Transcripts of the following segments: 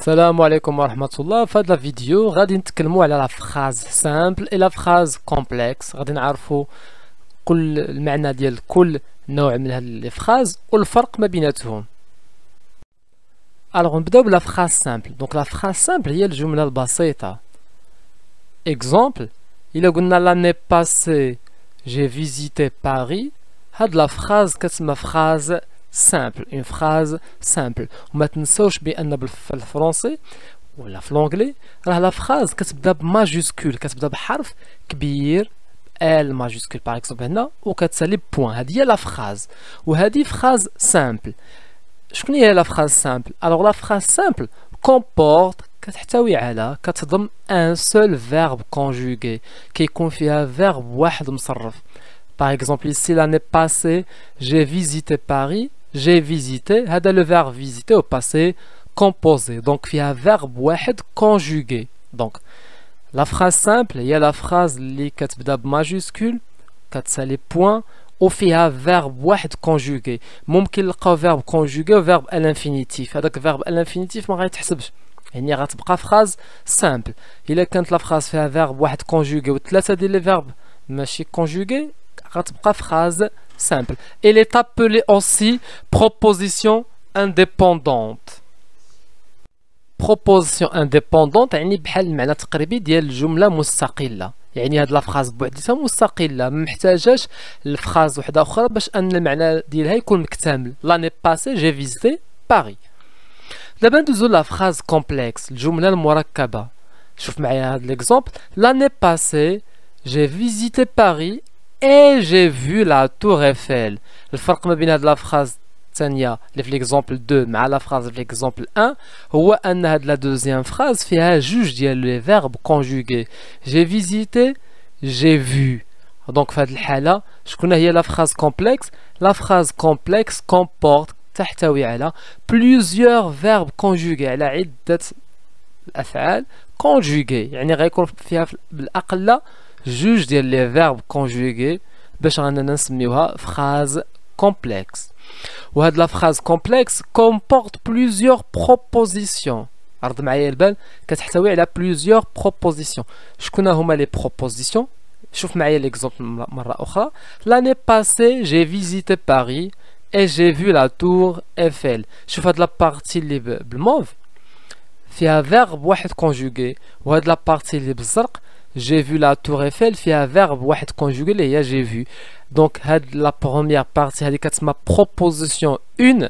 Salam alaikum wa rahmatullah. Fait la vidéo, radin t'kelmou à la phrase simple et la phrase complexe. Radin arfo, kul l'mana diel kul noem les phrases ou l'fark ma binatoum. Alors on peut la phrase simple. Donc la phrase simple, yel jumla l'baseta. Exemple, il a gouna l'année passée, j'ai visité Paris. Had la phrase, quest ma phrase? simple, une phrase simple. Maintenant, si je mets un le français ou la l'anglais, la phrase qui par majuscule, qui est un harf, kbir, L majuscule par exemple, ou qui est un point. C'est la phrase. Ou c'est une phrase simple. Je connais la phrase simple. Alors la phrase simple comporte un seul verbe conjugué qui confie un verbe par exemple ici l'année passée j'ai visité Paris j'ai visité, هذا le verbe visiter au passé composé. Donc il y a un verbe est conjugué. Donc la phrase simple, il y a la phrase commence en majuscule, katsali point ou il y a un verbe est conjugué. a un verbe conjugué au verbe à l'infinitif. هذاك verbe à l'infinitif ما a يعني غتبقى phrase simple. Il est quand la phrase fait un verbe est conjugué ou trois des verbes ماشي conjugué, غتبقى phrase simple. Elle est appelée aussi proposition indépendante. Proposition indépendante يعني بحال المعنى التقريبي ديال الجملة مستقلة يعني هاد لافراز بوحديتها مستقله ما محتاجاش لفراز وحده اخرى باش ان المعنى ديالها يكون مكتمل لاني باسي جي فيزيتي باري دابا ندوزو لافراز كومبلكس الجملة المركبه شوف معايا هاد ليكزومبل لاني باسي جي فيزيتي باري et j'ai vu la tour Eiffel. Le fait de la phrase Tania, l'exemple 2, mais la phrase l'exemple 1, ou de la deuxième phrase fait un juge dire les verbes conjugués. J'ai visité, j'ai vu. Donc, je connais la phrase complexe. La phrase complexe comporte plusieurs verbes conjugués. La a une conjuguée. Il y a juge des les verbes conjugués, باش رانا phrase complexe. وهاد la phrase complexe comporte plusieurs propositions. عرض معايا البال كتحتوي على plusieurs propositions. شكون هما les propositions شوف معايا l'exemple مرة أخرى. L'année passée, j'ai visité Paris et j'ai vu la tour Eiffel. شوف هاد la partie اللي بالموف فيها verbe واحد conjugué وهاد la partie اللي بالزرق j'ai vu la tour Eiffel a un verbe conjugué les j'ai vu donc la première partie c'est كتسمى proposition 1 et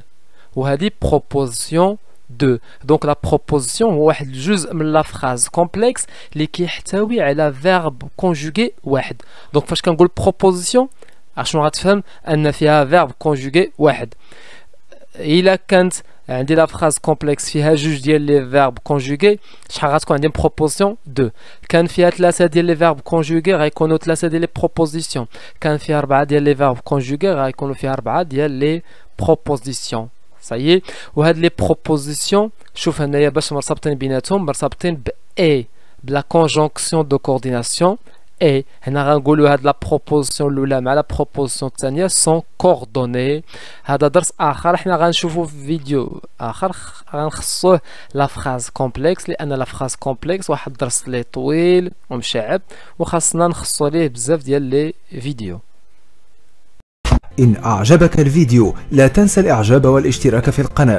la proposition 2 donc la proposition هو واحد la phrase complexe qui كيحتوي على verbe conjugué واحد donc فاش كنقول proposition عشان غتفهم ان فيها verbe conjugué واحد الا كانت And the la phrase complexe, si a juge les verbes conjugués, je a une proposition. Quand il y a verbes conjugués, il propositions. Quand y verbes conjugués, a propositions. propositions. Ça y proposition. Je vais vous faire une Je Je vais vous Je vous une اي هنا غنقولوا هاد لا بروبوزيسيون الاولى مع لا بروبوزيسيون الثانيه سون كوردوني هذا درس اخر حنا غنشوفوا في فيديو اخر غنخصوه لا فراز كومبلكس لان لا فراز كومبلكس واحد الدرس اللي طويل ومشعب وخاصنا نخصو ليه بزاف ديال لي فيديو ان اعجبك الفيديو لا تنسى الاعجاب والاشتراك في القناه